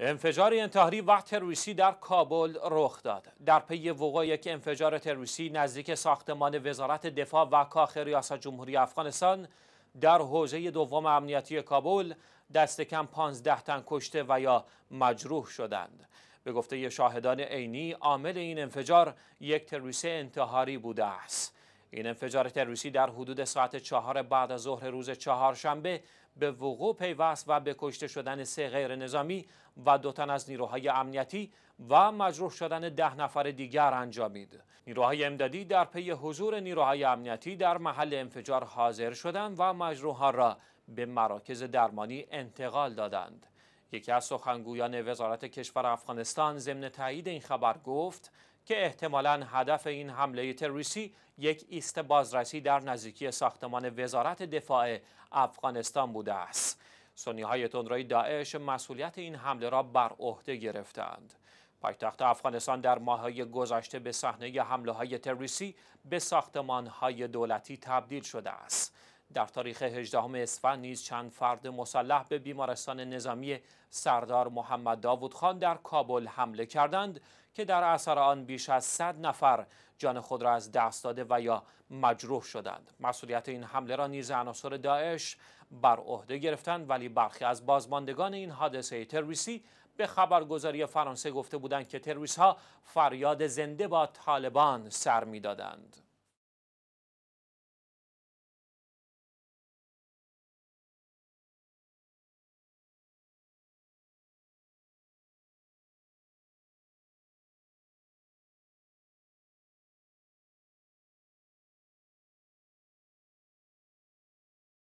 انفجار انتحاری و تروریستی در کابل رخ داد در پی وقوع یک انفجار تروریستی نزدیک ساختمان وزارت دفاع و کاخ ریاست جمهوری افغانستان در حوزه دوم امنیتی کابل دست کم 15 تن کشته و یا مجروح شدند به گفته شاهدان عینی عامل این انفجار یک تروریست انتحاری بوده است این انفجار تروریستی در حدود ساعت چهار بعد از ظهر روز چهارشنبه به وقوع پیوست و به کشته شدن سه غیر نظامی و دو تن از نیروهای امنیتی و مجروح شدن ده نفر دیگر انجامید. نیروهای امدادی در پی حضور نیروهای امنیتی در محل انفجار حاضر شدند و مجروحان را به مراکز درمانی انتقال دادند. یکی از سخنگویان وزارت کشور افغانستان ضمن تایید این خبر گفت که احتمالا هدف این حمله تروریستی یک ایست بازرسی در نزدیکی ساختمان وزارت دفاع افغانستان بوده است. سنی های تندروی داعش مسئولیت این حمله را بر عهده گرفتند. پایتخت افغانستان در ماههای گذشته به صحنه حمله های تروریستی به ساختمان های دولتی تبدیل شده است. در تاریخ 18 اسفند نیز چند فرد مسلح به بیمارستان نظامی سردار محمد داوود خان در کابل حمله کردند که در اثر آن بیش از 100 نفر جان خود را از دست داده و یا مجروح شدند مسئولیت این حمله را نیز عناصر داعش بر عهده گرفتند ولی برخی از بازماندگان این حادثه تروریستی به خبرگزاری فرانسه گفته بودند که تروریست ها فریاد زنده با طالبان سر میدادند